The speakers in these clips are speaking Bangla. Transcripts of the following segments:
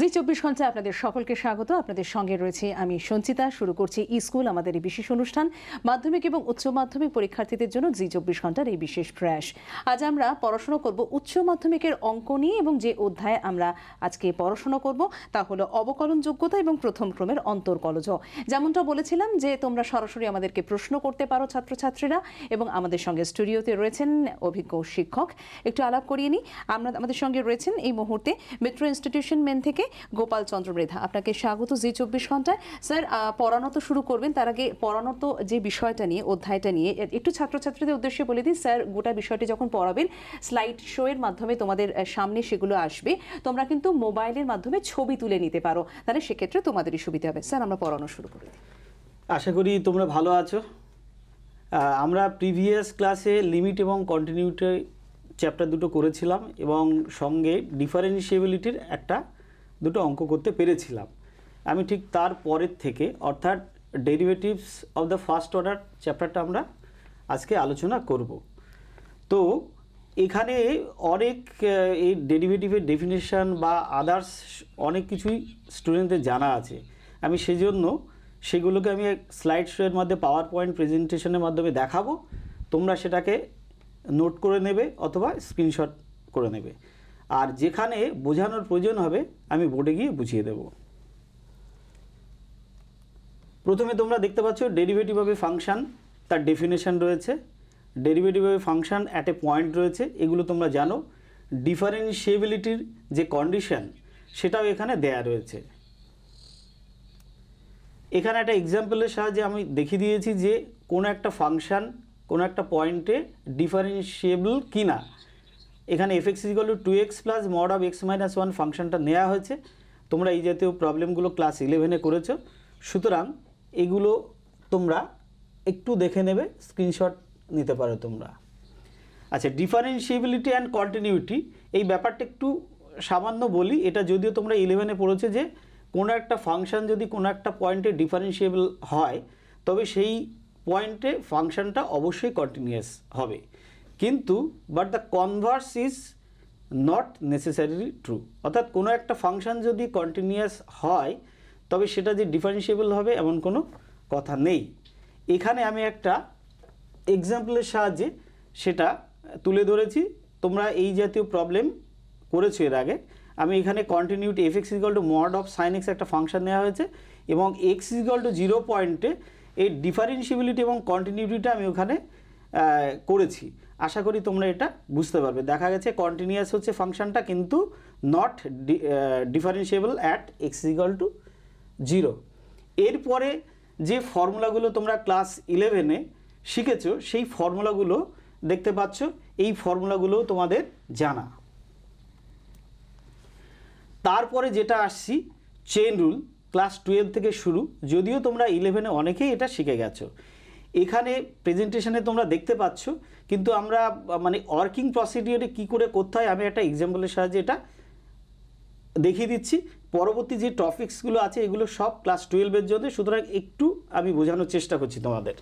জি চব্বিশ ঘন্টা আপনাদের সকলকে স্বাগত আপনাদের সঙ্গে রয়েছে আমি সঞ্চিতা শুরু করছি স্কুল আমাদের এই বিশেষ অনুষ্ঠান মাধ্যমিক এবং উচ্চ মাধ্যমিক পরীক্ষার্থীদের জন্য জি চব্বিশ ঘন্টার এই বিশেষ প্রয়াস আজ আমরা পড়াশোনা করব উচ্চ মাধ্যমিকের অঙ্ক নিয়ে এবং যে অধ্যায়ে আমরা আজকে পড়াশোনা করব তা হলো অবকলন যোগ্যতা এবং প্রথম ক্রমের অন্তর্কলজ যেমনটা বলেছিলাম যে তোমরা সরাসরি আমাদেরকে প্রশ্ন করতে পারো ছাত্রছাত্রীরা এবং আমাদের সঙ্গে স্টুডিওতে রয়েছেন অভিজ্ঞ শিক্ষক একটু আলাপ করিয়ে নিই আমরা আমাদের সঙ্গে রয়েছেন এই মুহূর্তে মেট্রো ইনস্টিটিউশন মেন থেকে গোপাল চন্দ্র মৃধা আপনাকে স্বাগত জি চব্বিশ ঘন্টায় স্যার পড়ানো তো শুরু করবেন তার আগে পড়ানো তো যে বিষয়টা নিয়ে অধ্যায়টা নিয়ে একটু ছাত্রছাত্রীদের উদ্দেশ্যে বলে দিই স্যার গোটা বিষয়টি যখন পড়াবেন স্লাইড শো এর মাধ্যমে তোমাদের সামনে সেগুলো আসবে তোমরা কিন্তু মোবাইলের মাধ্যমে ছবি তুলে নিতে পারো তাহলে সেক্ষেত্রে তোমাদেরই সুবিধা হবে স্যার আমরা পড়ানো শুরু করে দিই আশা করি তোমরা ভালো আছো আমরা প্রিভিয়াস ক্লাসে লিমিট এবং কন্টিনিউটি চ্যাপ্টার দুটো করেছিলাম এবং সঙ্গে ডিফারেন্সিয়েবিলিটির একটা দুটো অঙ্ক করতে পেরেছিলাম আমি ঠিক তার পরের থেকে অর্থাৎ derivatives of the first order চ্যাপ্টারটা আমরা আজকে আলোচনা করব তো এখানে অনেক এই ডেরিভেটিভের ডেফিনেশান বা আদার্স অনেক কিছুই স্টুডেন্টদের জানা আছে আমি সেজন্য সেগুলোকে আমি স্লাইড শোয়ের মধ্যে পাওয়ার পয়েন্ট প্রেজেন্টেশনের মাধ্যমে দেখাবো তোমরা সেটাকে নোট করে নেবে অথবা স্ক্রিনশট করে নেবে আর যেখানে বোঝানোর প্রয়োজন হবে আমি বোর্ডে গিয়ে বুঝিয়ে দেব প্রথমে তোমরা দেখতে পাচ্ছ ডেরিভেটিভ অফ এ ফাংশান তার ডেফিনেশান রয়েছে derivative of a function at a point রয়েছে এগুলো তোমরা জানো ডিফারেন্সিয়েবিলিটির যে কন্ডিশন সেটাও এখানে দেয়া রয়েছে এখানে একটা এক্সাম্পলের সাহায্যে আমি দেখিয়ে দিয়েছি যে কোনো একটা ফাংশান কোনো একটা পয়েন্টে ডিফারেন্সিয়েবল কিনা না এখানে f x equal to two x plus mod of x minus one ফাংশনটা নেওয়া হয়েছে তোমরা এই জাতীয় প্রবলেমগুলো ক্লাস ইলেভেনে করেছো সুতরাং এগুলো তোমরা একটু দেখে নেবে স্ক্রিনশট নিতে পারো তোমরা আচ্ছা ডিফারেন্সিয়েবিলিটি অ্যান্ড কন্টিনিউটি এই ব্যাপারটা একটু সামান্য বলি এটা যদিও তোমরা ইলেভেনে পড়েছো যে কোনো একটা ফাংশান যদি কোনো একটা পয়েন্টে ডিফারেন্সিয়েবল হয় তবে সেই পয়েন্টে ফাংশানটা অবশ্যই কন্টিনিউয়াস হবে কিন্তু but the converse is not necessarily true অর্থাৎ কোনো একটা ফাংশন যদি কন্টিনিউয়াস হয় তবে সেটা যে ডিফারেন্সিয়েবল হবে এমন কোনো কথা নেই এখানে আমি একটা এক্সাম্পলের সাহায্যে সেটা তুলে ধরেছি তোমরা এই জাতীয় প্রবলেম করেছো এর আগে আমি এখানে continuity f x equal to mod of sine x একটা ফাংশন নেওয়া হয়েছে এবং এক্স ইকাল টু জিরো পয়েন্টে এই ডিফারেন্সিবিলিটি এবং কন্টিনিউটিটা আমি ওখানে করেছি আশা করি তোমরা এটা বুঝতে পারবে দেখা গেছে কন্টিনিউয়াস হচ্ছে ফাংশনটা কিন্তু not differentiable at x equal to zero এরপরে যে ফর্মুলাগুলো তোমরা ক্লাস ইলেভেনে শিখেছো সেই ফর্মুলাগুলো দেখতে পাচ্ছ এই ফর্মুলাগুলো তোমাদের জানা তারপরে যেটা আসছি চেন রুল ক্লাস টুয়েলভ থেকে শুরু যদিও তোমরা ইলেভেনে অনেকেই এটা শিখে গেছো এখানে প্রেজেন্টেশনে তোমরা দেখতে পাচ্ছ কিন্তু আমরা মানে ওয়ার্কিং প্রসিডিওরে কি করে করতে হয় আমি একটা এক্সাম্পলের সাহায্যে এটা দেখিয়ে দিচ্ছি পরবর্তী যে টপিক্সগুলো আছে এগুলো সব ক্লাস টুয়েলভের জন্য সুতরাং একটু আমি বোঝানোর চেষ্টা করছি তোমাদের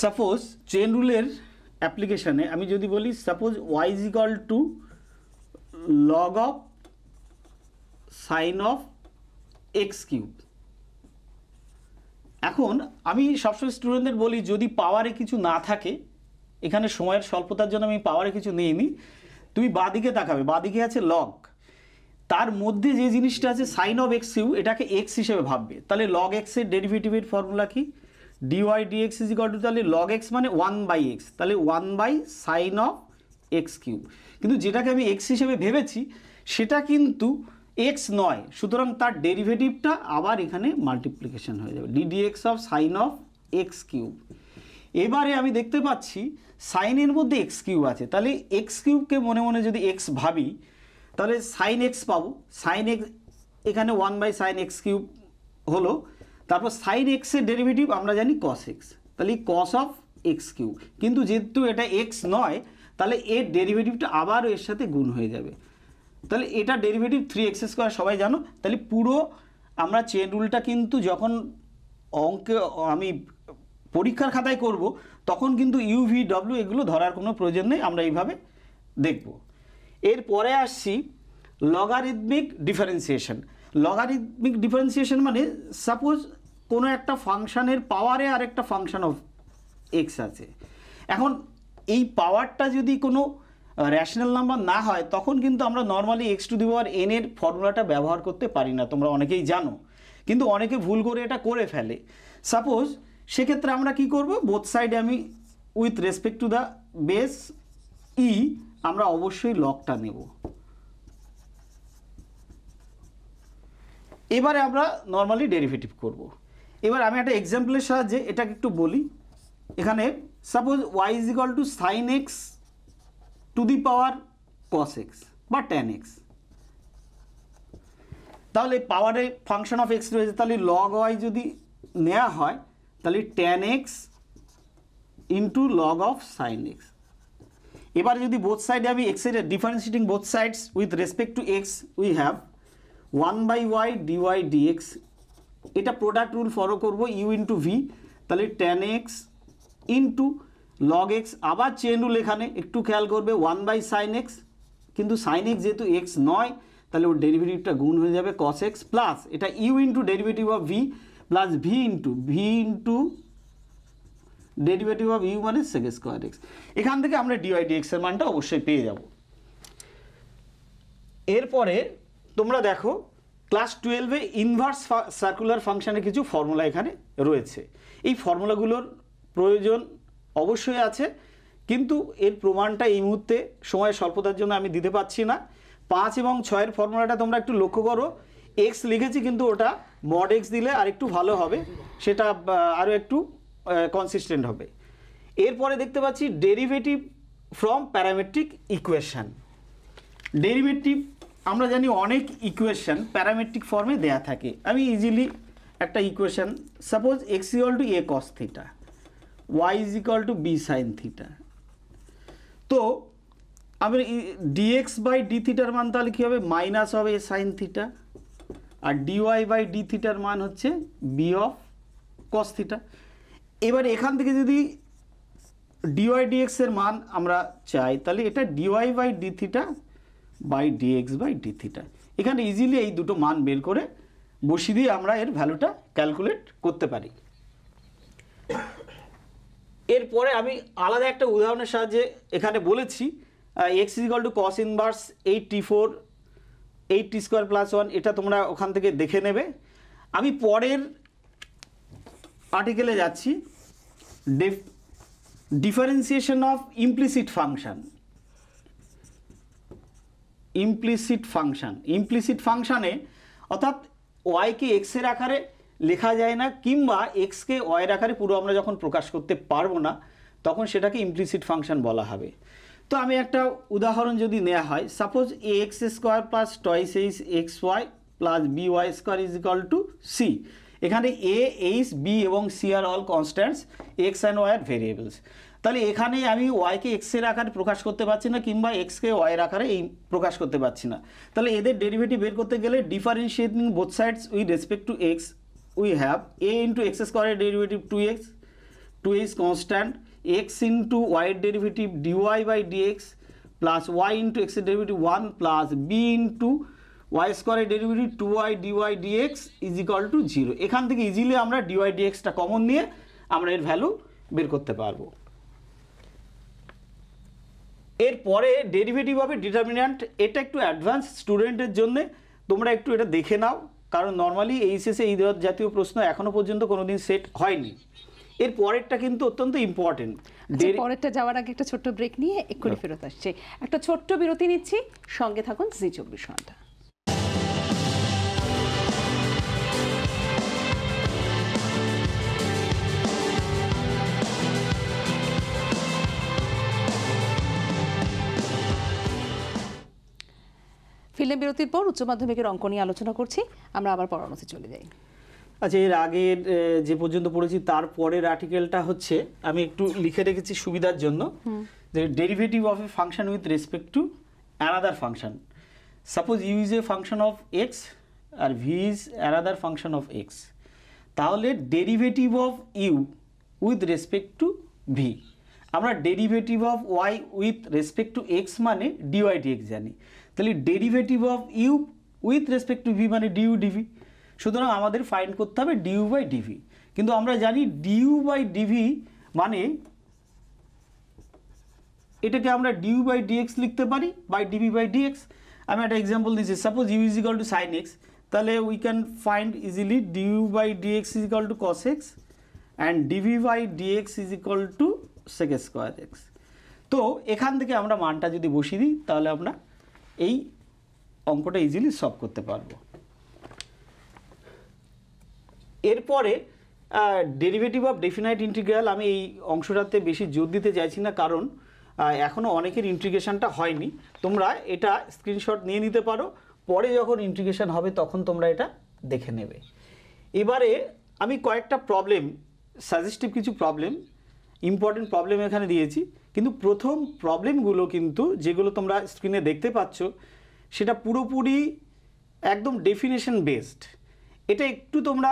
সাপোজ চেন রুলের অ্যাপ্লিকেশানে আমি যদি বলি suppose y is equal to log of sine of x cube এখন আমি সবসময় স্টুডেন্টদের বলি যদি পাওয়ারে কিছু না থাকে এখানে সময়ের স্বল্পতার জন্য আমি পাওয়ারে কিছু নিইনি তুমি বাদিকে তাকাবে বাদিকে আছে লগ তার মধ্যে যে জিনিসটা আছে সাইন অফ এক্স কিউব এটাকে এক্স হিসেবে ভাববে তাহলে লগ এক্সের ডেরিভেটিভের ফর্মুলা কি dy dx is equal to তাহলে লগ এক্স মানে ওয়ান বাই এক্স তাহলে one by sine of x cube কিন্তু যেটাকে আমি এক্স হিসেবে ভেবেছি সেটা কিন্তু এক্স নয় সুতরাং তার ডেরিভেটিভটা আবার এখানে মাল্টিপ্লিকেশন হয়ে যাবে d dx of sine of x cube এবারে আমি দেখতে পাচ্ছি সাইনের মধ্যে এক্স কিউব আছে তাহলে এক্স কিউবকে মনে মনে যদি এক্স ভাবি তাহলে সাইন এক্স পাবো সাইন এক্স এখানে one by sine x cube হলো তারপর সাইন এক্সের ডেরিভেটিভ আমরা জানি কস এক্স তাহলে কস অফ এক্স কিউ কিন্তু যেহেতু এটা এক্স নয় তাহলে এর ডেরিভেটিভটা আবারও এর সাথে গুণ হয়ে যাবে তাহলে এটা ডেরিভেটিভ থ্রি এক্স স্কোয়ার সবাই জানো তাহলে পুরো আমরা চেন রুলটা কিন্তু যখন অঙ্কে আমি পরীক্ষার খাতায় করব তখন কিন্তু ইউভি ডব্লিউ এগুলো ধরার কোনো প্রয়োজন নেই আমরা এইভাবে দেখব এরপরে আসছি লগারিদমিক ডিফারেন্সিয়েশন লগারিদমিক ডিফারেন্সিয়েশন মানে সাপোজ কোনো একটা ফাংশানের পাওয়ারে আর একটা ফাংশান অফ এক্স আছে এখন এই পাওয়ারটা যদি কোনো র্যাশনাল নাম্বার না হয় তখন কিন্তু আমরা normally x to the power n এর ফর্মুলাটা ব্যবহার করতে পারি না তোমরা অনেকেই জানো কিন্তু অনেকে ভুল করে এটা করে ফেলে সাপোজ সেক্ষেত্রে আমরা কি করব বোথ সাইডে আমি with respect to the base e আমরা অবশ্যই লকটা নেব এবারে আমরা নর্মালি ডেরিভেটিভ করব। এবার আমি একটা এক্সাম্পলের সাহায্যে এটাকে একটু বলি এখানে suppose y is equal to sine x to the power cos x বা ট্যান এক্স তাহলে পাওয়ারে ফাংশন অফ এক্স রয়েছে তাহলে লগ ওয়াই যদি নেওয়া হয় তাহলে tan x into log of sine x এবার যদি বোথ সাইডে আমি এক্সের differentiating both sides with respect to x we have one by y dy dx এটা প্রোডাক্ট রুল ফলো করবো ইউ ইন্টু ভি তাহলে tan x into log x আবার চেন রুল এখানে একটু খেয়াল করবে ওয়ান বাই সাইন এক্স কিন্তু সাইন এক্স যেহেতু এক্স নয় তাহলে ওর ডেরিভেটিভটা গুণ হয়ে যাবে কস এক্স প্লাস এটা u into derivative of v plus v into v into derivative of u মানে সেক স্কোয়ার এক্স এখান থেকে আমরা ডিওয়াই ডিএক্সের মানটা অবশ্যই পেয়ে যাব এরপরে তোমরা দেখো ক্লাস টুয়েলভে ইনভার্স সার্কুলার ফাংশানের কিছু ফর্মুলা এখানে রয়েছে এই ফর্মুলাগুলোর প্রয়োজন অবশ্যই আছে কিন্তু এর প্রমাণটা এই মুহূর্তে সময়ের স্বল্পতার জন্য আমি দিতে পাচ্ছি না পাঁচ এবং ছয়ের ফর্মুলাটা তোমরা একটু লক্ষ্য করো এক্স লিখেছি কিন্তু ওটা মড এক্স দিলে আর একটু ভালো হবে সেটা আরও একটু কনসিস্টেন্ট হবে এরপরে দেখতে পাচ্ছি derivative from parametric equation derivative আমরা জানি অনেক ইকুয়েশন প্যারামেট্রিক ফর্মে দেয়া থাকে আমি ইজিলি একটা equation suppose x equal to a cos theta y is equal to b sine theta তো আমি ডিএক্স বাই ডি থিটার মান তাহলে কী হবে মাইনাস হবে এ সাইন থিটা আর ডিওয়াই বাই ডি থিটার মান হচ্ছে বি অফ কস থিটা এবার এখান থেকে যদি ডিওয়াই ডিএক্সের মান আমরা চাই তাহলে এটা dy by d theta by x by d theta এখানে ইজিলি এই দুটো মান বের করে বসি দিয়ে আমরা এর ভ্যালুটা ক্যালকুলেট করতে পারি এরপরে আমি আলাদা একটা উদাহরণের সাহায্যে এখানে বলেছি x equal to cos inverse eight t four eight t square plus one এটা তোমরা ওখান থেকে দেখে নেবে আমি পরের আর্টিকেলে যাচ্ছি differentiation of implicit function implicit function implicit ফাংশানে অর্থাৎ ওয়াইকে এক্সের আকারে লেখা যায় না কিংবা এক্সকে ওয়াইয়ের আকারে পুরো আমরা যখন প্রকাশ করতে পারবো না তখন সেটাকে ইমপ্লিসিট ফাংশান বলা হবে তো আমি একটা উদাহরণ যদি নেওয়া হয় suppose a x square plus twice h x y plus b y square is equal to c এখানে এ এইচ বি এবং c are all constants x and y are variables তাহলে এখানে আমি ওয়াইকে এক্সের আকারে প্রকাশ করতে পারছি না কিংবা এক্সকে ওয়াইয়ের আকারে এই প্রকাশ করতে পারছি না তাহলে এদের ডেরিভেটিভ বের করতে গেলে differentiating both sides we respect to x we have a into x স্কোয়ারের derivative two x two x constant x into ওয়াইয়ের derivative dy by dx plus y into এক্সের derivative one plus b into y স্কোয়ারের derivative two y dy dx is equal to zero এখান থেকে ইজিলি আমরা ডিওয়াই ডিএক্সটা কমন নিয়ে আমরা এর ভ্যালু বের করতে পারবো এরপরে ডেরিভেটিভ হবে ডিটারমিন্যান্ট এটা একটু অ্যাডভান্স স্টুডেন্টের জন্য তোমরা একটু এটা দেখে নাও কারণ নর্মালি এইচএসে e এই জাতীয় প্রশ্ন এখনও পর্যন্ত কোনো দিন সেট হয়নি এর পরেরটা কিন্তু অত্যন্ত ইম্পর্টেন্ট আচ্ছা, পরেরটা যাওয়ার আগে একটা ছোট্ট ব্রেক নিয়ে এক্ষুনি হ্যাঁ। ফেরত আসছে একটা ছোট্ট বিরতি নিচ্ছি সঙ্গে থাকুন জি চব্বিশ ঘন্টা ফিল্ম বিরতির পর উচ্চ মাধ্যমিকের অঙ্ক নিয়ে আলোচনা করছি আমরা আবার পরামর্শে চলে যাই আচ্ছা এর আগের যে পর্যন্ত পড়েছি তার পরের আর্টিকেলটা হচ্ছে আমি একটু লিখে রেখেছি সুবিধার জন্য যে derivative of a function with respect to another function suppose u is a function of x আর v is another function of x তাহলে derivative of u with respect to v আমরা derivative of y with respect to x মানে ডিওয়াই এক্স জানি তাহলে derivative of u with respect to v মানে ডিউ ডিভি সুতরাং আমাদের ফাইন করতে হবে ডিউ বাই ডিভি কিন্তু আমরা জানি ডিউ বাই ডিভি মানে এটাকে আমরা ডিউ বাই ডিএক্স লিখতে পারি বাই ডিভি বাই ডিএক্স আমি একটা এক্সাম্পল দিচ্ছি suppose u is equal to sine x then we can find easily du by dx is equal to cos x and dv by dx is equal to second square x তো এখান থেকে আমরা মানটা যদি বসিয়ে দিই তাহলে আমরা এই অঙ্কটা ইজিলি সলভ করতে পারবো এরপরে ডেরিভেটিভ অফ ডেফিনাইট ইন্টিগ্রাল আমি এই অংশটাতে বেশি জোর দিতে চাইছি না কারণ এখনও অনেকের ইন্টিগ্রেশনটা হয়নি তোমরা এটা স্ক্রিনশট নিয়ে নিতে পারো পরে যখন ইন্টিগ্রেশন হবে তখন তোমরা এটা দেখে নেবে এবারে আমি কয়েকটা প্রবলেম সাজেস্টিভ কিছু প্রবলেম ইম্পর্টেন্ট প্রবলেম এখানে দিয়েছি কিন্তু প্রথম প্রবলেমগুলো কিন্তু যেগুলো তোমরা স্ক্রিনে দেখতে পাচ্ছ সেটা পুরোপুরি একদম ডেফিনেশন বেসড এটা একটু তোমরা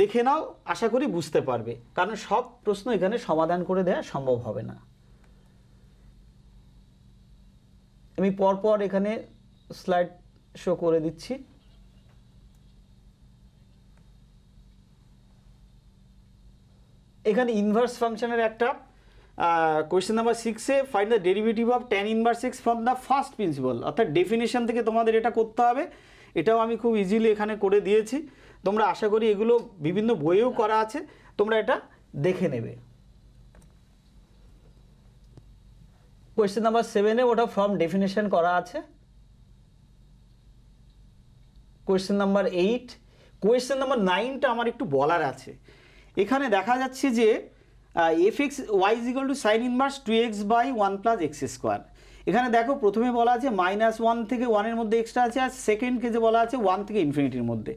দেখে নাও আশা করি বুঝতে পারবে কারণ সব প্রশ্ন এখানে সমাধান করে দেওয়া সম্ভব হবে না আমি পরপর এখানে স্লাইড শো করে দিচ্ছি এখানে ইনভার্স ফাংশনের একটা কোয়েশ্চেন নাম্বার সিক্সে find the derivative of tan inverse six from the first principle অর্থাৎ ডেফিনেশন থেকে তোমাদের এটা করতে হবে এটাও আমি খুব ইজিলি এখানে করে দিয়েছি তোমরা আশা করি এগুলো বিভিন্ন বইয়েও করা আছে তোমরা এটা দেখে নেবে কোয়েশ্চেন নাম্বার সেভেনে ওটা ফর্ম ডেফিনেশন করা আছে question number eight question number নাইনটা আমার একটু বলার আছে এখানে দেখা যাচ্ছে যে f x y is equal to sine inverse two x by one plus x square এখানে দেখো প্রথমে বলা আছে মাইনাস ওয়ান থেকে ওয়ানের মধ্যে এক্সট্রা আছে আর সেকেন্ড যে বলা আছে ওয়ান থেকে ইনফিনিটির মধ্যে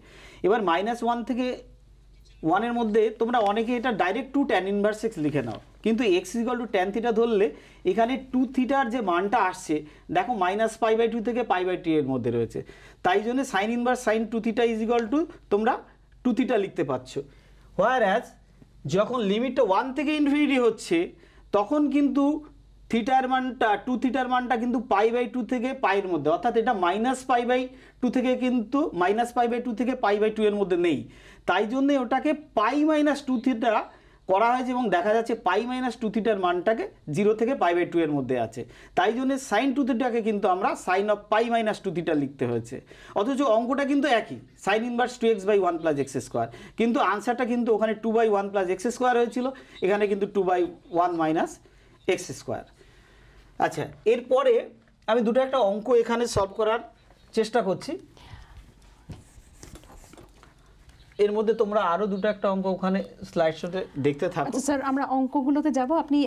এবার মাইনাস ওয়ান থেকে ওয়ানের মধ্যে তোমরা অনেকে এটা direct to tan inverse x লিখে নাও কিন্তু x equal to tan theta ধরলে এখানে টু থিটার যে মানটা আসছে দেখো মাইনাস পাই বাই টু থেকে পাই বাই টু এর মধ্যে রয়েছে তাই জন্য sine inverse sine two theta is equal to তোমরা টু থিটা লিখতে পারছো হোয়ার অ্যাজ যখন লিমিটটা ওয়ান থেকে ইনফিনিটি হচ্ছে তখন কিন্তু থিটার মানটা টু থিটার মানটা কিন্তু পাই বাই টু থেকে পাইয়ের মধ্যে অর্থাৎ এটা মাইনাস পাই বাই টু থেকে কিন্তু মাইনাস পাই বাই টু থেকে পাই বাই টু এর মধ্যে নেই তাই জন্যে ওটাকে পাই মাইনাস টু থিটা করা হয়েছে এবং দেখা যাচ্ছে পাই মাইনাস টু থিটার মানটাকে জিরো থেকে পাই বাই টু এর মধ্যে আছে তাই জন্য সাইন টু থিটাকে কিন্তু আমরা sine of pi minus two theta লিখতে হয়েছে অথচ অঙ্কটা কিন্তু একই sine inverse two x by one plus x square কিন্তু আনসারটা কিন্তু ওখানে two by one plus x square হয়েছিল এখানে কিন্তু two by one minus x square আচ্ছা এরপরে আমি দুটো একটা অঙ্ক এখানে সলভ করার চেষ্টা করছি এর মধ্যে তোমরা আরো দুটো একটা অঙ্ক ওখানে স্লাইড শোতে দেখতে থাকো আচ্ছা স্যার আমরা অঙ্কগুলোতে যাব আপনি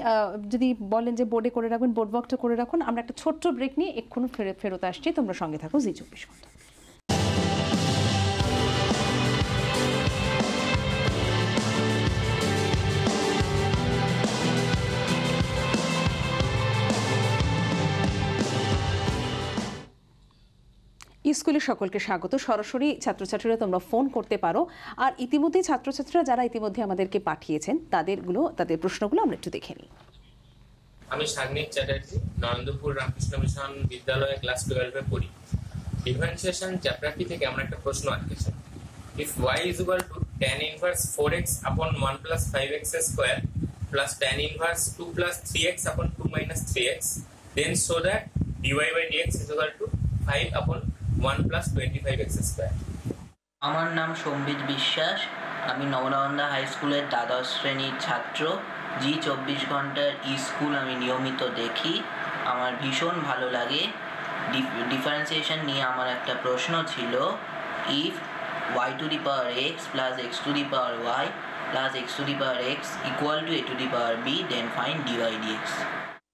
যদি বলেন যে বোর্ডে করে রাখবেন বোর্ড বক্সটা করে রাখুন আমরা একটা ছোট্ট ব্রেক নিয়ে এক্ষুনি ফেরত আসছি তোমরা সঙ্গে থাকো জি চব্বিশ ঘন্টা স্কুলে সকলকে স্বাগত সরাসরি ছাত্রছাত্রীরা তোমরা ফোন করতে পারো আর ইতিমধ্যেই ছাত্রছাত্রীরা যারা ইতিমধ্যে আমাদেরকে পাঠিয়েছেন তাদেরগুলো তাদের প্রশ্নগুলো আমরা একটু দেখে নিই আমি সাগনিক চ্যাটার্জি নরেন্দ্রপুর রামকৃষ্ণ মিশন বিদ্যালয়ে ক্লাস টুয়েলভে পড়ি ডিফারেন্সিয়েশন চ্যাপ্টারটি থেকে আমার একটা প্রশ্ন আসছে if y is equal to tan inverse 4x upon 1 plus 5x square plus tan inverse 2 plus 3x upon 2 minus 3x then so that dy by dx is equal to 5 upon one plus twenty five x square আমার নাম সম্বিত বিশ্বাস আমি নবনন্দা হাই স্কুলের দ্বাদশ শ্রেণীর ছাত্র জি চব্বিশ ঘন্টার ই স্কুল আমি নিয়মিত দেখি আমার ভীষণ ভালো লাগে ডিফারেন্সিয়েশন নিয়ে আমার একটা প্রশ্ন ছিল if y to the power x plus x to the power y plus x to the power x equal to a to the power b then find dy d x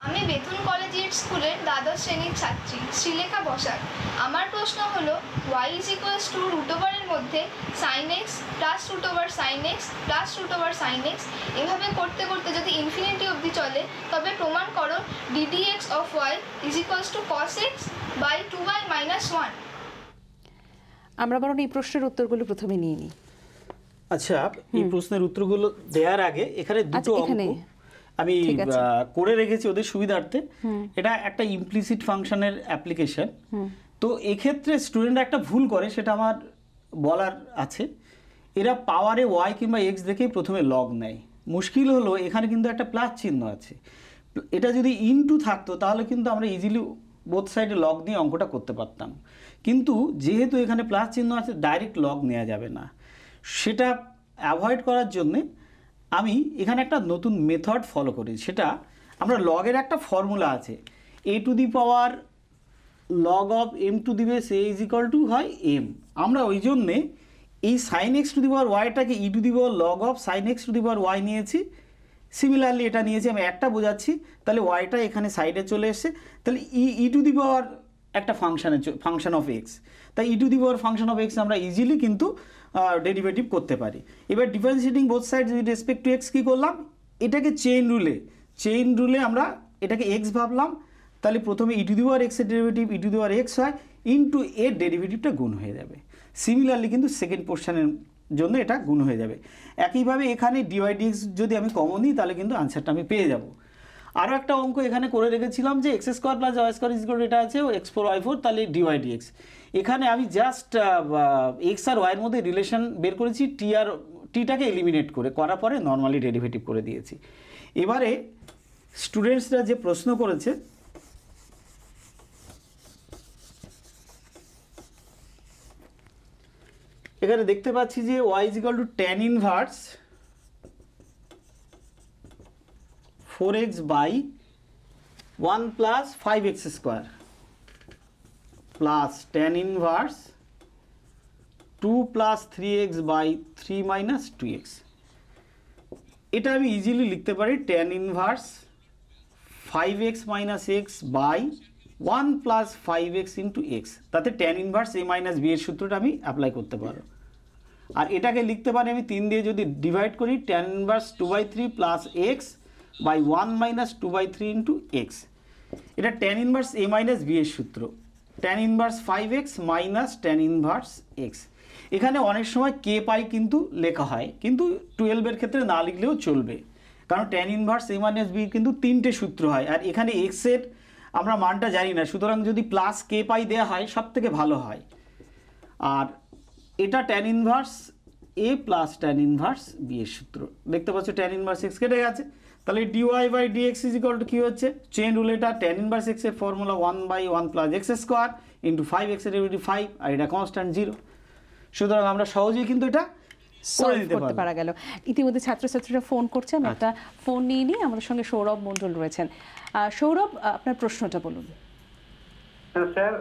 আমি বেথুন কলেজিয়েট স্কুলের দ্বাদশ শ্রেণীর ছাত্রী শ্রীলেখা বসাক আমার প্রশ্ন হলো y is equals to root ওভারের মধ্যে sine x plus root over sine x plus root over sine x এভাবে করতে করতে যদি ইনফিনিটি অবধি চলে তবে প্রমাণ করো d d x of y is equals to cos x by two y minus one আমরা বরং এই প্রশ্নের উত্তরগুলো প্রথমে নিয়ে নিই আচ্ছা এই প্রশ্নের উত্তরগুলো দেওয়ার আগে এখানে দুটো আচ্ছা, অঙ্ক আমি করে রেখেছি ওদের সুবিধার্থে এটা একটা ইমপ্লিসিট ফাংশনের অ্যাপ্লিকেশন তো এক্ষেত্রে স্টুডেন্টরা একটা ভুল করে সেটা আমার বলার আছে এরা পাওয়ারে ওয়াই কিংবা এক্স দেখেই প্রথমে লগ নেয় মুশকিল হলো এখানে কিন্তু একটা প্লাস চিহ্ন আছে এটা যদি ইনটু থাকতো তাহলে কিন্তু আমরা ইজিলি বোথ সাইডে লগ নিয়ে অঙ্কটা করতে পারতাম কিন্তু যেহেতু এখানে প্লাস চিহ্ন আছে ডাইরেক্ট লগ নেওয়া যাবে না সেটা অ্যাভয়েড করার জন্যে আমি এখানে একটা নতুন মেথড ফলো করি সেটা আমরা লগের একটা ফর্মুলা আছে a to the power log of m to the base a is equal to হয় এম আমরা ওই জন্যে এই sine x to the power ওয়াইটাকে e to the power log of sine x to the power y নিয়েছি সিমিলারলি এটা নিয়েছি আমি একটা বোঝাচ্ছি তাহলে ওয়াইটা এখানে সাইডে চলে এসছে তাহলে ই ই টু দি পাওয়ার একটা ফাংশানের ফাংশান অফ এক্স তাই e to the power function of x আমরা ইজিলি কিন্তু ডেরিভেটিভ করতে পারি এবার differentiating both side with respect to x কী করলাম এটাকে চেইন রুলে চেইন রুলে আমরা এটাকে এক্স ভাবলাম তাহলে প্রথমে ই টু দি পাওয়ার এক্সের derivative e to the power x হয় টু এর ডেরিভেটিভটা গুণ হয়ে যাবে সিমিলারলি কিন্তু সেকেন্ড পোর্শনের জন্য এটা গুণ হয়ে যাবে একইভাবে এখানে ডিওয়াই ডিএক্স যদি আমি কমন দিই তাহলে কিন্তু আনসারটা আমি পেয়ে যাবো আরও একটা অঙ্ক এখানে করে রেখেছিলাম যে x square plus y square is এটা আছে এক্স ফোর ওয়াই ফোর তাহলে ডিওয়াই ডিএক্স এখানে আমি জাস্ট এক্স আর ওয়াইয়ের মধ্যে রিলেশন বের করেছি টি আর টিটাকে এলিমিনেট করে করার পরে নর্মালি ডেরিভেটিভ করে দিয়েছি এবারে স্টুডেন্টসরা যে প্রশ্ন করেছে এখানে দেখতে পাচ্ছি যে y is equal to tan inverse four x by one plus five x square plus tan inverse two plus three x by three minus two x এটা আমি ইজিলি লিখতে পারি tan inverse five x minus x by one plus five x into x তাতে tan inverse a minus b এর সূত্রটা আমি অ্যাপ্লাই করতে পারো আর এটাকে লিখতে পারি আমি তিন দিয়ে যদি ডিভাইড করি tan inverse two by three plus x by one minus two by three into x এটা tan inverse a minus b এর সূত্র tan inverse five x minus tan inverse x এখানে অনেক সময় কে পাই কিন্তু লেখা হয় কিন্তু টুয়েলভের ক্ষেত্রে না লিখলেও চলবে কারণ tan inverse a minus b কিন্তু তিনটে সূত্র হয় আর এখানে এক্সের আমরা মানটা জানি না সুতরাং যদি প্লাস কে পাই দেওয়া হয় সব থেকে ভালো হয় আর এটা tan inverse a plus tan inverse b এর সূত্র দেখতে পাচ্ছ ট্যান ইনভার্স এক্স কেটে গেছে তাহলে dy by dx is equal to কী হচ্ছে চেন রুল এটা টেন ইনভার্স এক্স এর formula one by one plus x square into five এর ডেরিভেটিভ ফাইভ আর এটা কনস্ট্যান্ট জিরো সুতরাং আমরা সহজেই কিন্তু এটা সলভ করতে পারা গেল ইতিমধ্যে ছাত্রছাত্রীরা ফোন করছে আমি একটা ফোন আচ্ছা। নিয়ে নিয়ে আমাদের সঙ্গে সৌরভ মণ্ডল রয়েছেন সৌরভ আপনার প্রশ্নটা বলুন হ্যাঁ, স্যার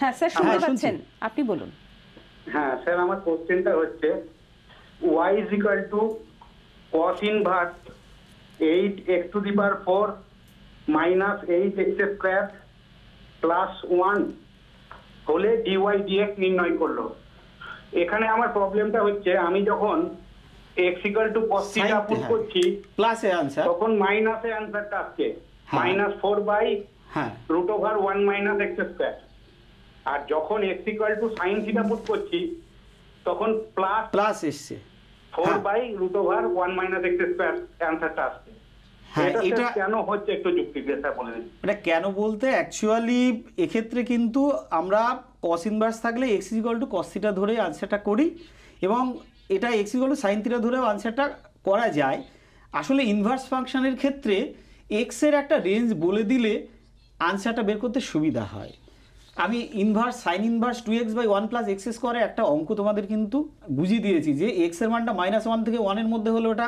হ্যাঁ স্যার শুনতে হ্যাঁ, পাচ্ছেন আপনি বলুন হ্যাঁ স্যার আমার কোশ্চেনটা হচ্ছে y cos inverse eight x to the power four minus eight x square plus one হলে ডিওয়াই ডিএক্স নির্ণয় করলো এখানে আমার প্রবলেমটা হচ্ছে আমি যখন x equal to cos theta put করছি প্লাসে आंसर তখন মাইনাসে आंसरটা আসছে মাইনাস ফোর বাই হ্যাঁ root over 1 minus x square আর যখন x equal to sin theta put করছি তখন প্লাস প্লাস এসছে four by root over 1 minus x square आंसरটা আসছে হ্যাঁ, এটা কেন হচ্ছে একটু মানে কেন বলতে অ্যাকচুয়ালি এক্ষেত্রে কিন্তু আমরা ইনভার্স থাকলে এক্স এর টু আনসারটা করি এবং এটা এক্স সাইন ধরেও আনসারটা করা যায় আসলে ইনভার্স ক্ষেত্রে এক্সের একটা রেঞ্জ বলে দিলে আনসারটা বের করতে সুবিধা হয় আমি inverse sine inverse two x by one plus x স্কোয়ারে একটা অঙ্ক তোমাদের কিন্তু বুঝিয়ে দিয়েছি যে এক্সের মানটা মাইনাস ওয়ান থেকে ওয়ানের মধ্যে হলো ওটা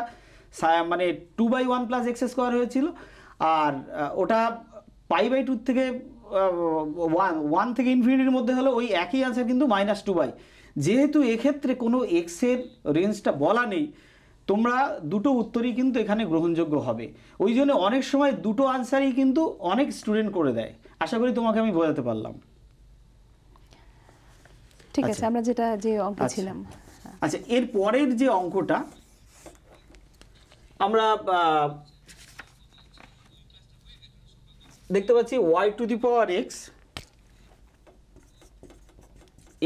মানে two by one plus x square হয়েছিল আর ওটা পাই বাই টু থেকে ওয়ান ওয়ান থেকে ইনফিনিটির মধ্যে হলে ওই একই আনসার কিন্তু মাইনাস টু বাই যেহেতু এক্ষেত্রে কোনো এক্সের রেঞ্জটা বলা নেই তোমরা দুটো উত্তরই কিন্তু এখানে গ্রহণযোগ্য হবে ওই জন্য অনেক সময় দুটো আনসারই কিন্তু অনেক স্টুডেন্ট করে দেয় আশা করি তোমাকে আমি বোঝাতে পারলাম ঠিক আছে আচ্ছা। আমরা যেটা যে অঙ্ক আচ্ছা। ছিলাম আচ্ছা এর পরের যে অঙ্কটা আমরা দেখতে পাচ্ছি y to the power x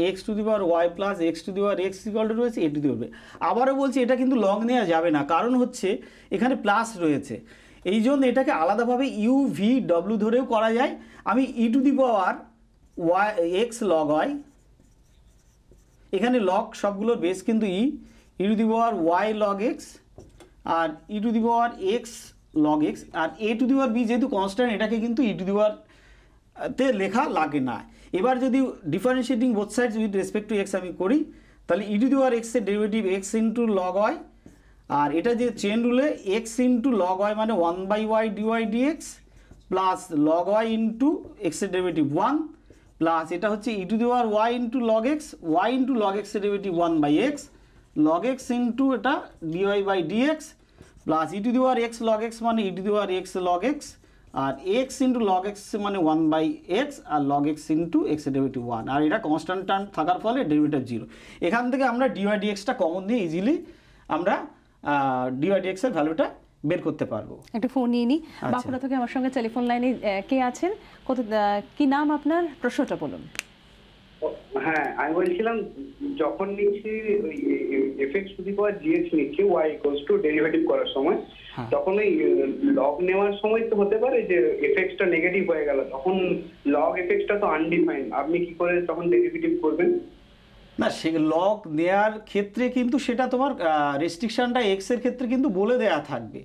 x to the power y plus x to the power x ইকলটা রয়েছে এ টু দি পাওয়ার আবারও বলছি এটা কিন্তু লং নেওয়া যাবে না কারণ হচ্ছে এখানে প্লাস রয়েছে এই জন্য এটাকে আলাদাভাবে ইউ ভি ডব্লু ধরেও করা যায় আমি e to the power y x log হয় এখানে লগ সবগুলোর বেস কিন্তু e e to the power y log x আর e to the power x log x আর a to the power b যেহেতু কনস্ট্যান্ট এটাকে কিন্তু ই টু দি পাওয়ার তে লেখা লাগে না এবার যদি differentiating both sides with respect to x আমি করি তাহলে ই টু দি পাওয়ার এক্সের derivative x into log y আর এটা যে চেন রুলে এক্স ইন্টু লগ ওয়াই মানে one by y dy x plus log y into এক্সের ডেরিভেটিভ ওয়ান প্লাস এটা হচ্ছে e to the power y into log x y into log এক্সের derivative one by x log x into এটা dy by d x plus e to the power x log x মানে e to x log x আর এক্স ইন্টু লগ এক্স মানে ওয়ান বাই এক্স আর লগ এক্স ইন্টু এক্স ডেভিটিভ ওয়ান আর এটা কনস্ট্যান্ট টার্ম থাকার ফলে ডেভিটিভ জিরো এখান থেকে আমরা ডিওয়াই ডিএক্সটা কমন দিয়ে ইজিলি আমরা ডিওয়াই ডিএক্সের ভ্যালুটা বের করতে পারবো একটা ফোন নিয়ে নিই আচ্ছা। বাঁকুড়া থেকে আমার সঙ্গে টেলিফোন লাইনে কে আছেন কত কি নাম আপনার প্রশ্নটা বলুন হ্যাঁ আমি বলছিলাম যখন নিচ্ছি ওই এফেক্স টু দি পাওয়ার জিএস নিচ্ছি ওয়াই ইকুয়ালস টু ডেরিভেটিভ করার সময় হ্যাঁ। তখন ওই লগ নেওয়ার সময় তো হতে পারে যে এফেক্সটা নেগেটিভ হয়ে গেল তখন লগ এফেক্টসটা তো আনডিফাইন আপনি কি করে তখন ডেরিভেটিভ করবেন না সে লক নেয়ার ক্ষেত্রে কিন্তু সেটা তোমার রেস্ট্রিকশানটা এক্সের ক্ষেত্রে কিন্তু বলে দেয়া থাকবে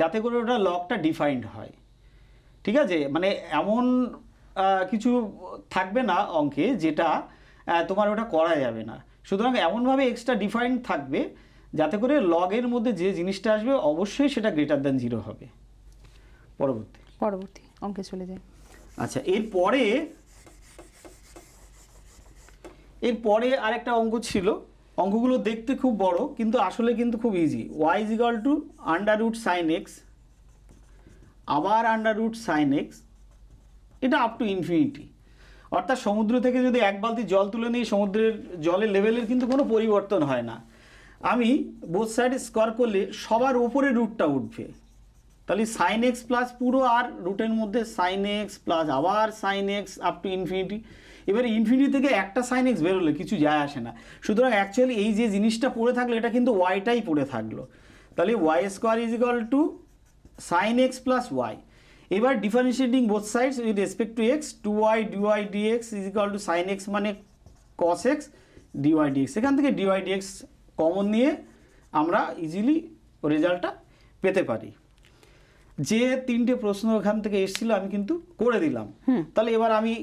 যাতে করে ওটা লকটা ডিফাইন্ড হয় ঠিক আছে মানে এমন কিছু থাকবে না অঙ্কে যেটা তোমার ওটা করা যাবে না সুতরাং এমনভাবে এক্সট্রা ডিফাইন থাকবে যাতে করে লগের মধ্যে যে জিনিসটা আসবে অবশ্যই সেটা গ্রেটার দ্যান জিরো হবে পরবর্তী পরবর্তী অঙ্কে চলে যায় আচ্ছা এরপরে এরপরে আরেকটা অঙ্ক ছিল অঙ্কগুলো দেখতে খুব বড় কিন্তু আসলে কিন্তু খুব easy y is equal to under root sine x আবার আন্ডার রুট সাইন এক্স এটা আপ টু ইনফিনিটি অর্থাৎ সমুদ্র থেকে যদি এক বালতি জল তুলে নিই সমুদ্রের জলের লেভেলের কিন্তু কোনো পরিবর্তন হয় না আমি বোথ সাইডে স্কোয়ার করলে সবার উপরে রুটটা উঠবে তাহলে সাইন এক্স প্লাস পুরো আর রুটের মধ্যে সাইন এক্স প্লাস আবার sine x up to infinity এবার ইনফিনিটি থেকে একটা সাইন এক্স বেরোলে কিছু যায় আসে না সুতরাং অ্যাকচুয়ালি এই যে জিনিসটা পড়ে থাকলো এটা কিন্তু ওয়াইটাই পড়ে থাকলো তাহলে y square is equal to sine x plus y এবার differentiating both sides with respect to x two y dy dx is equal to sine x মানে কস এক্স ডিওয়াই ডিএক্স এখান থেকে ডিওয়াই ডিএক্স কমন নিয়ে আমরা ইজিলি রেজাল্টটা পেতে পারি যে তিনটে প্রশ্ন ওখান থেকে এসেছিল আমি কিন্তু করে দিলাম তাহলে এবার আমি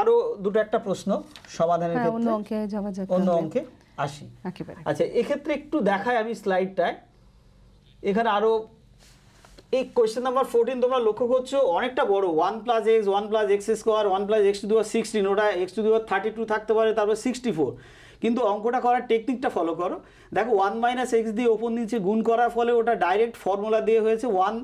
আরো দুটো একটা প্রশ্ন সমাধানের হ্যাঁ, অন্য অঙ্কে আসি আচ্ছা এক্ষেত্রে একটু দেখায় আমি স্লাইডটায় এখানে আরও এই কোয়েশ্চেন নাম্বার ফোরটিন তোমরা লক্ষ্য করছো অনেকটা বড় one plus x one plus x square one plus x to sixteen ওটা x to the power thirty two থাকতে পারে তারপর সিক্সটি ফোর কিন্তু অঙ্কটা করার টেকনিকটা ফলো করো দেখো ওয়ান মাইনাস এক্স দিয়ে ওপর নিচে গুণ করার ফলে ওটা ডাইরেক্ট ফর্মুলা দিয়ে হয়েছে one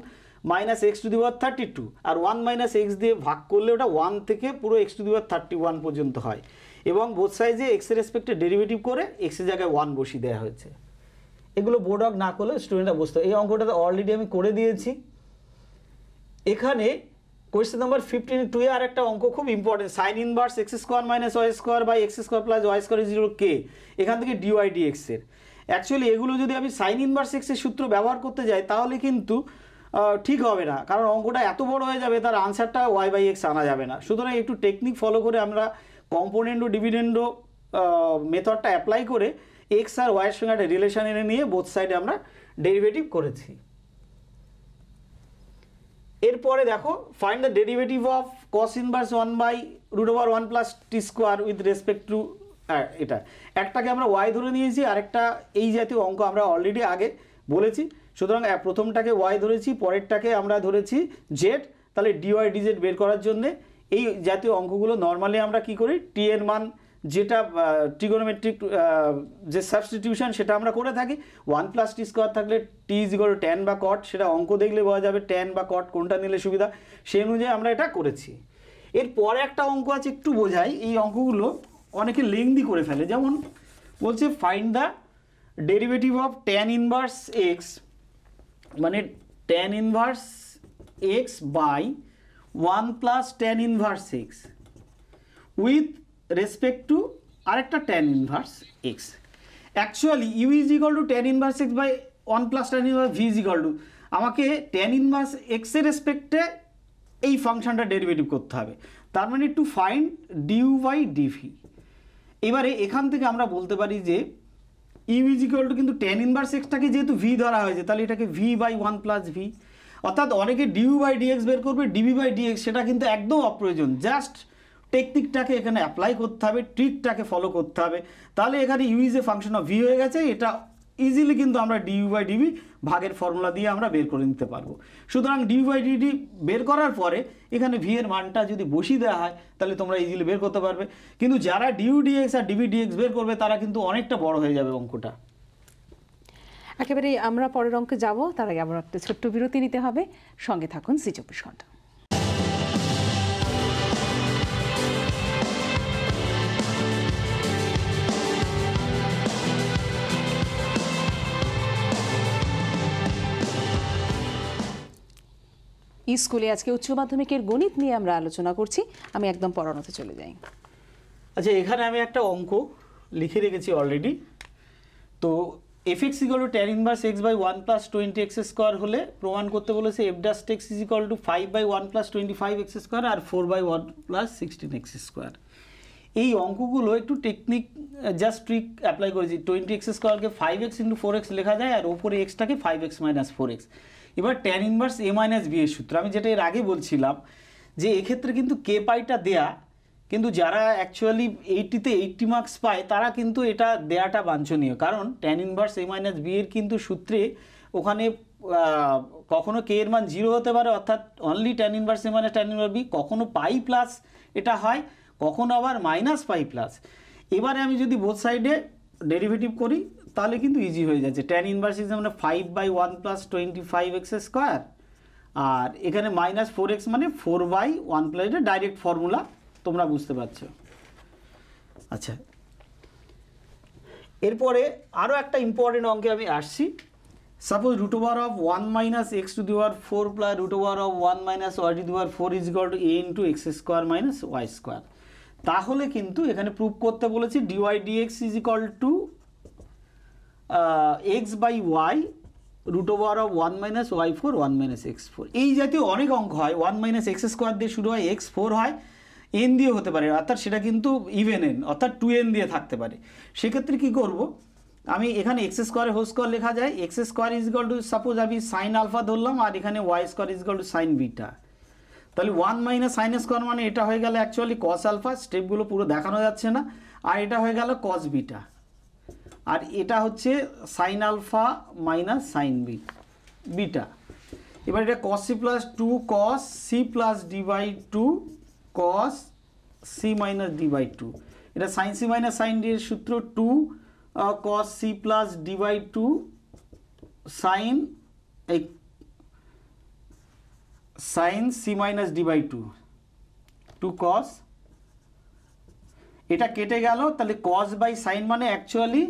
minus x to the power thirty two আর ওয়ান মাইনাস এক্স দিয়ে ভাগ করলে ওটা ওয়ান থেকে পুরো x to the power thirty one পর্যন্ত হয় এবং বোধ সাইজে এক্সের রেসপেক্টে ডেরিভেটিভ করে এক্সের জায়গায় ওয়ান বসিয়ে দেওয়া হয়েছে এগুলো বোর্ড অক না করলে স্টুডেন্টরা বুঝতে এই অঙ্কটা তো অলরেডি আমি করে দিয়েছি এখানে কোয়েশ্চেন নাম্বার ফিফটিন টু আর একটা অঙ্ক খুব important sine inverse x square minus y square by x square plus y square zero কে এখান থেকে ডিওয়াই এক্সের অ্যাকচুয়ালি এগুলো যদি আমি সাইন ইনভার্স এক্সের সূত্র ব্যবহার করতে যাই তাহলে কিন্তু ঠিক হবে না কারণ অঙ্কটা এত বড় হয়ে যাবে তার আনসারটা ওয়াই বাই এক্স আনা যাবে না সুতরাং একটু টেকনিক ফলো করে আমরা কম্পোনেন্ট ও ডিভিডেন্ডো মেথডটা অ্যাপ্লাই করে এক্স আর ওয়াইয়ের সঙ্গে একটা রিলেশন এনে নিয়ে বোথ সাইডে আমরা ডেরিভেটিভ করেছি এরপরে দেখো find the derivative of cos inverse one by root over one plus t square with respect to এটা একটাকে আমরা ওয়াই ধরে নিয়েছি আরেকটা এই জাতীয় অঙ্ক আমরা অলরেডি আগে বলেছি সুতরাং হ্যাঁ, প্রথমটাকে ওয়াই ধরেছি পরেরটাকে আমরা ধরেছি জেড তাহলে ডিওয়াই ডিজেড বের করার জন্যে এই জাতীয় অঙ্কগুলো নর্মালি আমরা কি করি টি এর মান যেটা ট্রিগোনোমেট্রিক যে সাবস্টিটিউশন সেটা আমরা করে থাকি ওয়ান প্লাস টি স্কোয়ার থাকলে টি ইজিকল ট্যান বা কট সেটা অঙ্ক দেখলে বোঝা যাবে ট্যান বা কট কোনটা নিলে সুবিধা সেই অনুযায়ী আমরা এটা করেছি এরপরে একটা অঙ্ক আছে একটু বোঝাই এই অঙ্কগুলো অনেকে লেংদি করে ফেলে যেমন বলছে find the derivative of tan inverse x মানে tan inverse x by one plus tan inverse x with respect to আরেকটা tan inverse x actually u is equal to tan inverse x by one plus tan inverse v is equal to আমাকে ট্যান ইনভার্স এক্সের রেসপেক্টে এই ফাংশনটা ডেরিভেটিভ করতে হবে তার মানে to find du by dv এবারে এখান থেকে আমরা বলতে পারি যে ইউ ইজ ইকুয়াল টু কিন্তু টেন ইনভার্স এক্সটাকে যেহেতু ভি ধরা হয়েছে তাহলে এটাকে v by one plus v অর্থাৎ অনেকে ডিউ বাই ডিএক্স বের করবে ডিভি বাই ডিএক্স সেটা কিন্তু একদম অপ্রয়োজন জাস্ট টেকনিকটাকে এখানে অ্যাপ্লাই করতে হবে ট্রিকটাকে ফলো করতে হবে তাহলে এখানে u is a function of v হয়ে গেছে এটা ইজিলি কিন্তু আমরা ডিউ বাই ডিভি ভাগের ফর্মুলা দিয়ে আমরা বের করে নিতে পারবো সুতরাং ডিউ বাই ডিডি বের করার পরে এখানে ভি এর মানটা যদি বসিয়ে দেওয়া হয় তাহলে তোমরা ইজিলি বের করতে পারবে কিন্তু যারা ডিউ ডিএক্স আর ডিবি ডিএক্স বের করবে তারা কিন্তু অনেকটা বড় হয়ে যাবে অঙ্কটা একেবারে আমরা পরের অঙ্কে যাব তার আগে আমরা একটা ছোট্ট বিরতি নিতে হবে সঙ্গে থাকুন সি চব্বিশ ঘন্টা স্কুলে আজকে উচ্চ মাধ্যমিকের গণিত নিয়ে আমরা আলোচনা করছি আমি একদম পড়ানোতে চলে যাই আচ্ছা এখানে আমি একটা অঙ্ক লিখে রেখেছি অলরেডি তো f x equal to tan inverse x by one plus twenty x square হলে প্রমাণ করতে বলেছে f dash x is equal to five by one plus twenty five x square আর four by one plus sixteen x square এই অঙ্কগুলো একটু টেকনিক জাস্ট ট্রিক অ্যাপ্লাই করেছি টোয়েন্টি এক্স স্কোয়ারকে five x into four x লেখা যায় আর ওপরে এক্সটাকে five x minus four x এবার tan inverse a minus b এর সূত্র আমি যেটা এর আগে বলছিলাম যে এক্ষেত্রে কিন্তু কে পাইটা দেয়া কিন্তু যারা অ্যাকচুয়ালি এইটিতে এইটটি মার্কস পায় তারা কিন্তু এটা দেয়াটা বাঞ্ছনীয় কারণ tan inverse a minus b এর কিন্তু সূত্রে ওখানে কখনো কে এর মান জিরো হতে পারে অর্থাৎ only tan inverse a minus tan inverse b কখনো পাই প্লাস এটা হয় কখনো আবার মাইনাস পাই প্লাস এবারে আমি যদি বোথ সাইডে ডেরিভেটিভ করি তাহলে কিন্তু ইজি হয়ে যাচ্ছে ট্যান ইনভার্স ইজ মানে five by one plus twenty five x square আর এখানে মাইনাস ফোর এক্স মানে ফোর বাই ওয়ান প্লাস এটা ডাইরেক্ট ফর্মুলা তোমরা বুঝতে পারছ আচ্ছা এরপরে আরও একটা ইম্পর্টেন্ট অঙ্কে আমি আসছি suppose root over of one minus x to the power four plus root over of one minus y to the power four is equal to a into x square minus y square তাহলে কিন্তু এখানে প্রুভ করতে বলেছি dy dx is equal to x by y root over of one minus y four one minus x four এই জাতীয় অনেক অঙ্ক হয় ওয়ান মাইনাস এক্স স্কোয়ার দিয়ে শুরু হয় এক্স ফোর হয় এন দিয়ে হতে পারে অর্থাৎ সেটা কিন্তু ইভেন এন অর্থাৎ টু এন দিয়ে থাকতে পারে সেক্ষেত্রে কী করবো আমি এখানে এক্স স্কোয়ারে হোল স্কোয়ার লেখা যায় x square is equal to suppose আমি সাইন আলফা ধরলাম আর এখানে y square is equal to sine beta তাহলে ওয়ান মাইনাস সাইন স্কোয়ার মানে এটা হয়ে গেলে অ্যাকচুয়ালি কস আলফা স্টেপগুলো পুরো দেখানো যাচ্ছে না আর এটা হয়ে গেল কস বিটা আর এটা হচ্ছে sine alpha minus sine b beta এবার এটা cos c plus two cos c plus d by two cos c minus d by two এটা sine c minus sine d এর সূত্র two cos c plus d by two sine এই sine c minus d by two two cos এটা কেটে গেল তাহলে কস বাই সাইন মানে actually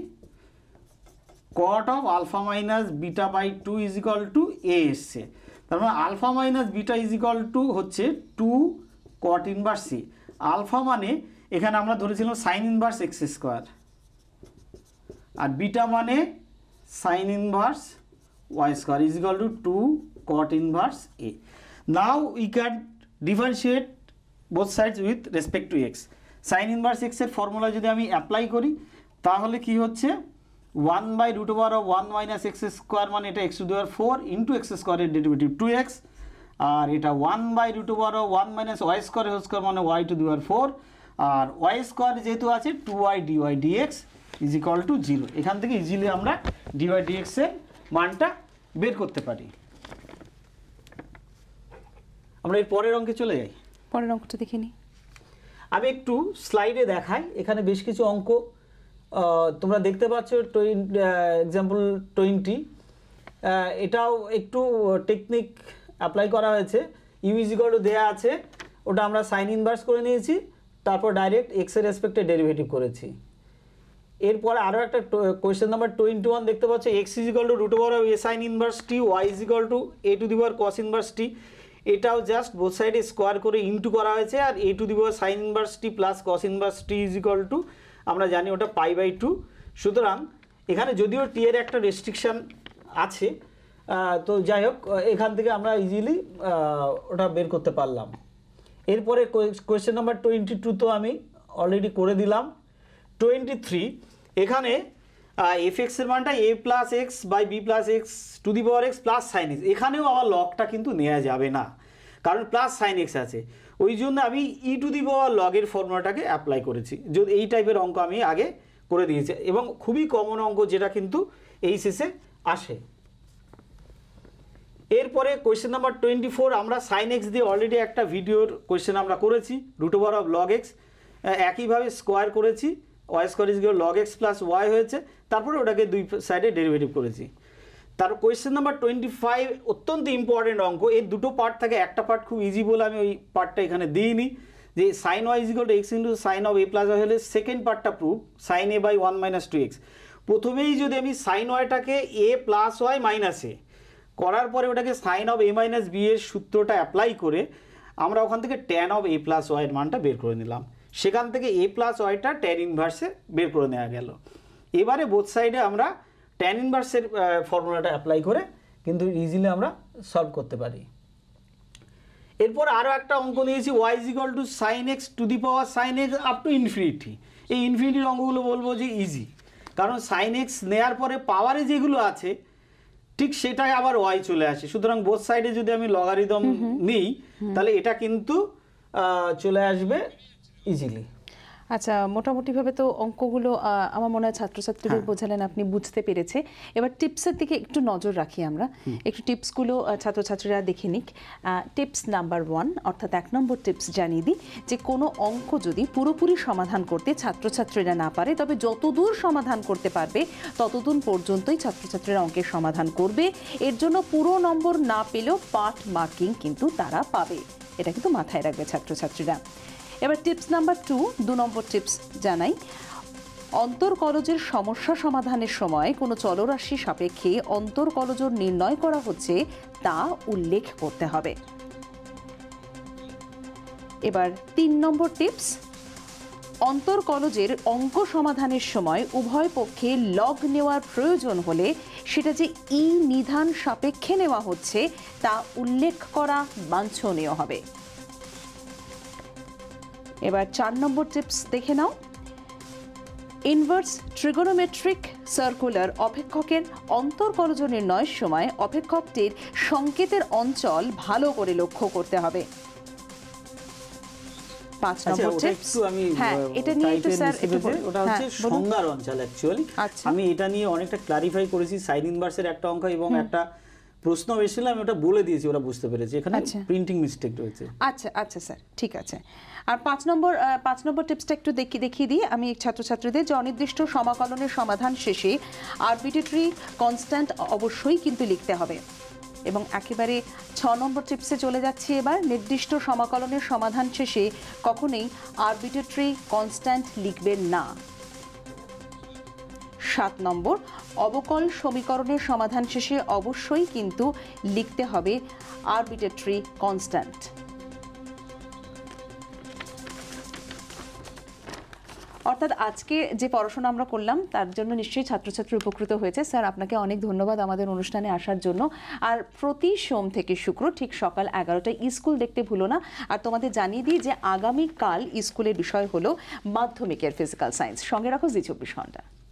cot of alpha minus beta by two is equal to a এসছে তার মানে alpha minus beta is equal to হচ্ছে two cot inverse c alpha মানে এখানে আমরা ধরেছিলাম সাইন ইনভার্স এক্স স্কোয়ার আর বিটা মানে sine inverse y square is equal to two cot inverse a now we can differentiate both sides with respect to x sine inverse এক্সের ফর্মুলা যদি আমি অ্যাপ্লাই করি তাহলে কি হচ্ছে one by root over of one minus x square মানে এটা x to four into x স্কোয়ারের ডেটিভেটিভ টু এক্স আর এটা one by root over of one minus y square whole square মানে ওয়াই টু দুয়ার ফোর আর ওয়াই স্কোয়ার যেহেতু আছে two y d y d x is equal to zero এখান থেকে ইজিলি আমরা ডি ওয়াই ডি এক্সের মানটা বের করতে পারি আমরা এর পরের অঙ্কে চলে যাই পরের অঙ্কটা দেখে নিই আমি একটু স্লাইডে দেখাই এখানে বেশ কিছু অঙ্ক তোমরা দেখতে পাচ্ছ এক্সাম্পল টোয়েন্টি এটাও একটু টেকনিক অ্যাপ্লাই করা হয়েছে ইউইজিগলও দেয়া আছে ওটা আমরা সাইন ইনভার্স করে নিয়েছি তারপর ডাইরেক্ট এক্সের রেসপেক্টে ডেরিভেটিভ করেছি এরপরে আরও একটা কোয়েশ্চেন নাম্বার টোয়েন্টি ওয়ান দেখতে পাচ্ছ x is equal to root over over a sine inverse t y is equal to a to the cos inverse t এটাও জাস্ট বোথ সাইডে স্কোয়ার করে ইনটু করা হয়েছে আর a to the sine inverse t plus cos inverse t is equal to আমরা জানি ওটা পাই বাই টু সুতরাং এখানে যদিও টি এর একটা রেস্ট্রিকশান আছে তো যাই হোক এখান থেকে আমরা ইজিলি ওটা বের করতে পারলাম এরপরে কোয়েশ্চেন নাম্বার টোয়েন্টি টু তো আমি অলরেডি করে দিলাম টোয়েন্টি থ্রি এখানে এফ এক্সের মানটা a plus x by b plus x to the power x plus sine x এখানেও আবার লকটা কিন্তু নেওয়া যাবে না কারণ প্লাস সাইন এক্স আছে ওই জন্য আমি ই টু দি পাওয়ার লগের ফর্মুলাটাকে অ্যাপ্লাই করেছি যদি এই টাইপের অঙ্ক আমি আগে করে দিয়েছি এবং খুবই কমন অঙ্ক যেটা কিন্তু এই শেষে আসে এরপরে কোয়েশ্চেন নাম্বার টোয়েন্টি ফোর আমরা সাইন এক্স দিয়ে অলরেডি একটা ভিডিওর কোয়েশ্চেন আমরা করেছি root over of log x একইভাবে স্কোয়ার করেছি y square is log x plus y হয়েছে তারপরে ওটাকে দুই সাইডে ডেরিভেটিভ করেছি তার কোয়েশ্চেন নাম্বার টোয়েন্টি ফাইভ অত্যন্ত ইম্পর্টেন্ট অঙ্ক এর দুটো পার্ট থাকে একটা পার্ট খুব ইজি বলে আমি ওই পার্টটা এখানে দিইনি যে sine y is equal to x into sine of a plus y হলে সেকেন্ড পার্টটা proof sine a by one minus two x প্রথমেই যদি আমি সাইন ওয়াইটাকে a plus y minus a করার পরে ওটাকে sine of a minus b এর সূত্রটা অ্যাপ্লাই করে আমরা ওখান থেকে ট্যান অফ এ প্লাস ওয়াইয়ের মানটা বের করে নিলাম সেখান থেকে এ প্লাস ওয়াইটা ট্যান ইনভার্সে বের করে নেওয়া গেল এবারে বোথ সাইডে আমরা ট্যান ইনভার্সের ফর্মুলাটা অ্যাপ্লাই করে কিন্তু ইজিলি আমরা সলভ করতে পারি এরপর আরও একটা অঙ্ক দিয়েছি y is equal to sine x to the power sine x up to infinity এই ইনফিনিটির অঙ্কগুলো বলবো যে ইজি কারণ সাইন এক্স নেওয়ার পরে পাওয়ারে যেগুলো আছে ঠিক সেটাই আবার ওয়াই চলে আসে সুতরাং বোথ সাইডে যদি আমি লগারিদম নিই তাহলে এটা কিন্তু চলে আসবে ইজিলি আচ্ছা মোটামুটিভাবে তো অঙ্কগুলো আমার মনে হয় ছাত্রছাত্রীদের হ্যাঁ। বোঝালেন আপনি বুঝতে পেরেছে এবার টিপসের দিকে একটু নজর রাখি আমরা একটু টিপসগুলো ছাত্রছাত্রীরা দেখে নিক টিপস নাম্বার ওয়ান অর্থাৎ এক নম্বর টিপস জানিয়ে দিই যে কোনো অঙ্ক যদি পুরোপুরি সমাধান করতে ছাত্রছাত্রীরা না পারে তবে যতদূর সমাধান করতে পারবে ততদূর পর্যন্তই ছাত্রছাত্রীরা অঙ্কের সমাধান করবে এর জন্য পুরো নম্বর না পেলেও পাঠ মার্কিং কিন্তু তারা পাবে এটা কিন্তু মাথায় রাখবে ছাত্রছাত্রীরা এবার টিপস নাম্বার টু দু নম্বর টিপস জানাই অন্তর্কলজের সমস্যা সমাধানের সময় কোনো চলরাশি সাপেক্ষে অন্তর্কলজর নির্ণয় করা হচ্ছে তা উল্লেখ করতে হবে এবার তিন নম্বর টিপস অন্তর্কলজের অঙ্ক সমাধানের সময় উভয় পক্ষে লগ নেওয়ার প্রয়োজন হলে সেটা যে ই নিধান সাপেক্ষে নেওয়া হচ্ছে তা উল্লেখ করা বাঞ্ছনীয় হবে এবার চার নম্বর টিপস দেখে নাও ইনভার্স ট্রিগোনোমেট্রিক সার্কুলার অপেক্ষকের অন্তর্কলজ নির্ণয়ের সময় অপেক্ষকটির সংকেতের অঞ্চল ভালো করে লক্ষ্য করতে হবে পাঁচ আচ্ছা, আমি হ্যাঁ, এটা নিয়ে ওটা হচ্ছে হ্যাঁ, আচ্ছা। আমি এটা নিয়ে অনেকটা ক্লারিফাই করেছি সাইন ইনভার্সের একটা অঙ্ক এবং একটা প্রশ্ন এসেছিল আমি ওটা বলে দিয়েছি ওরা বুঝতে পেরেছি এখানে প্রিন্টিং আচ্ছা। মিস্টেক রয়েছে আচ্ছা আচ্ছা স্যার ঠিক আছে আর পাঁচ নম্বর পাঁচ নম্বর টিপসটা একটু দেখি দেখিয়ে দিই আমি ছাত্রছাত্রীদের যে অনির্দিষ্ট সমাকলনের সমাধান শেষে আরবিটেটরি কনস্ট্যান্ট অবশ্যই কিন্তু লিখতে হবে এবং একেবারে ছ নম্বর টিপসে চলে যাচ্ছি এবার নির্দিষ্ট সমাকলনের সমাধান শেষে কখনোই আরবিটেটরি কনস্ট্যান্ট লিখবেন না সাত নম্বর অবকল সমীকরণের সমাধান শেষে অবশ্যই কিন্তু লিখতে হবে আরবিটেট্রি কনস্ট্যান্ট অর্থাৎ আজকে যে পড়াশোনা আমরা করলাম তার জন্য নিশ্চয়ই ছাত্রছাত্রী উপকৃত হয়েছে স্যার আপনাকে অনেক ধন্যবাদ আমাদের অনুষ্ঠানে আসার জন্য আর প্রতি সোম থেকে শুক্র ঠিক সকাল এগারোটায় স্কুল দেখতে ভুলো না আর তোমাদের জানিয়ে দিই যে আগামীকাল স্কুলের বিষয় হলো মাধ্যমিকের ফিজিক্যাল সায়েন্স সঙ্গে রাখো জি চব্বিশ ঘন্টা